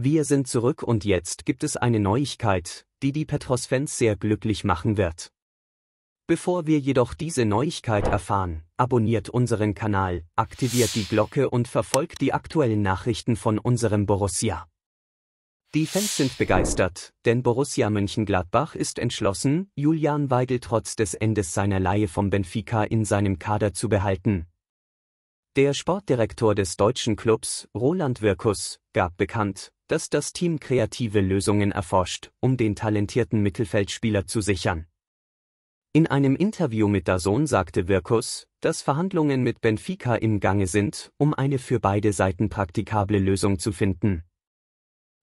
Wir sind zurück und jetzt gibt es eine Neuigkeit, die die Petros-Fans sehr glücklich machen wird. Bevor wir jedoch diese Neuigkeit erfahren, abonniert unseren Kanal, aktiviert die Glocke und verfolgt die aktuellen Nachrichten von unserem Borussia. Die Fans sind begeistert, denn Borussia Mönchengladbach ist entschlossen, Julian Weigel trotz des Endes seiner Laie vom Benfica in seinem Kader zu behalten, der Sportdirektor des deutschen Clubs, Roland Wirkus, gab bekannt, dass das Team kreative Lösungen erforscht, um den talentierten Mittelfeldspieler zu sichern. In einem Interview mit Dazon sagte Wirkus, dass Verhandlungen mit Benfica im Gange sind, um eine für beide Seiten praktikable Lösung zu finden.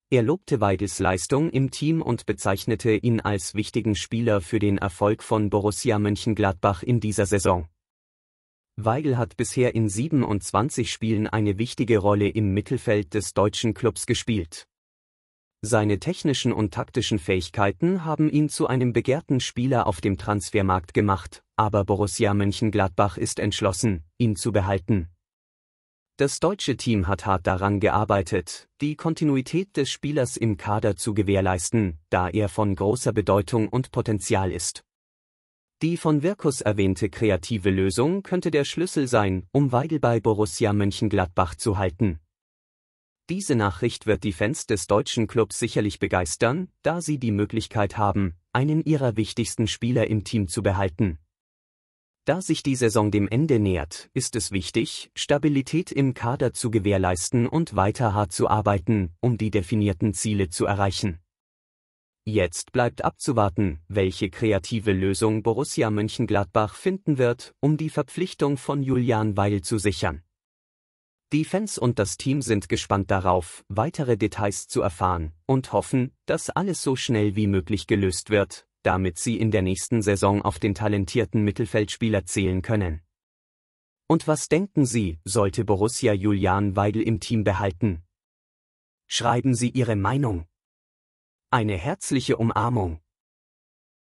Er lobte Weidels Leistung im Team und bezeichnete ihn als wichtigen Spieler für den Erfolg von Borussia Mönchengladbach in dieser Saison. Weigel hat bisher in 27 Spielen eine wichtige Rolle im Mittelfeld des deutschen Clubs gespielt. Seine technischen und taktischen Fähigkeiten haben ihn zu einem begehrten Spieler auf dem Transfermarkt gemacht, aber Borussia Mönchengladbach ist entschlossen, ihn zu behalten. Das deutsche Team hat hart daran gearbeitet, die Kontinuität des Spielers im Kader zu gewährleisten, da er von großer Bedeutung und Potenzial ist. Die von Wirkus erwähnte kreative Lösung könnte der Schlüssel sein, um Weigel bei Borussia Mönchengladbach zu halten. Diese Nachricht wird die Fans des deutschen Clubs sicherlich begeistern, da sie die Möglichkeit haben, einen ihrer wichtigsten Spieler im Team zu behalten. Da sich die Saison dem Ende nähert, ist es wichtig, Stabilität im Kader zu gewährleisten und weiter hart zu arbeiten, um die definierten Ziele zu erreichen. Jetzt bleibt abzuwarten, welche kreative Lösung Borussia Mönchengladbach finden wird, um die Verpflichtung von Julian Weil zu sichern. Die Fans und das Team sind gespannt darauf, weitere Details zu erfahren und hoffen, dass alles so schnell wie möglich gelöst wird, damit sie in der nächsten Saison auf den talentierten Mittelfeldspieler zählen können. Und was denken Sie, sollte Borussia Julian Weidel im Team behalten? Schreiben Sie Ihre Meinung. Eine herzliche Umarmung.